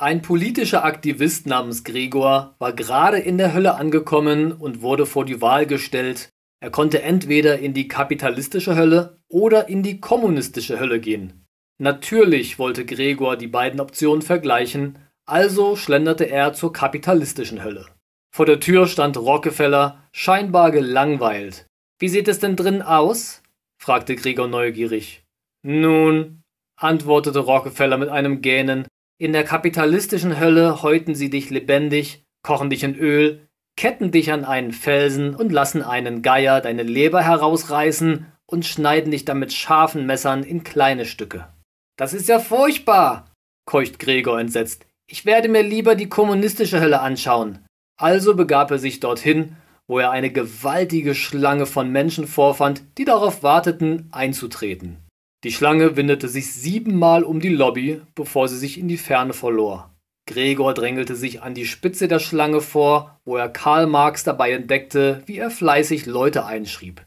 Ein politischer Aktivist namens Gregor war gerade in der Hölle angekommen und wurde vor die Wahl gestellt. Er konnte entweder in die kapitalistische Hölle oder in die kommunistische Hölle gehen. Natürlich wollte Gregor die beiden Optionen vergleichen, also schlenderte er zur kapitalistischen Hölle. Vor der Tür stand Rockefeller, scheinbar gelangweilt. Wie sieht es denn drin aus? fragte Gregor neugierig. Nun, antwortete Rockefeller mit einem Gähnen, in der kapitalistischen Hölle häuten sie dich lebendig, kochen dich in Öl, ketten dich an einen Felsen und lassen einen Geier deine Leber herausreißen und schneiden dich damit scharfen Messern in kleine Stücke. Das ist ja furchtbar, keucht Gregor entsetzt. Ich werde mir lieber die kommunistische Hölle anschauen. Also begab er sich dorthin, wo er eine gewaltige Schlange von Menschen vorfand, die darauf warteten, einzutreten. Die Schlange windete sich siebenmal um die Lobby, bevor sie sich in die Ferne verlor. Gregor drängelte sich an die Spitze der Schlange vor, wo er Karl Marx dabei entdeckte, wie er fleißig Leute einschrieb.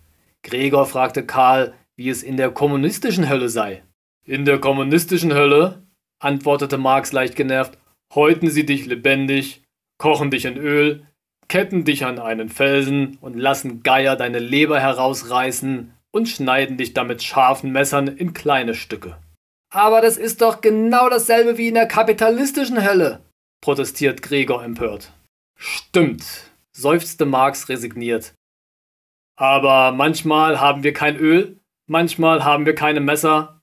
Gregor fragte Karl, wie es in der kommunistischen Hölle sei. In der kommunistischen Hölle, antwortete Marx leicht genervt, häuten sie dich lebendig, kochen dich in Öl, ketten dich an einen Felsen und lassen Geier deine Leber herausreißen, und schneiden dich dann mit scharfen Messern in kleine Stücke. Aber das ist doch genau dasselbe wie in der kapitalistischen Hölle, protestiert Gregor empört. Stimmt, seufzte Marx resigniert. Aber manchmal haben wir kein Öl, manchmal haben wir keine Messer,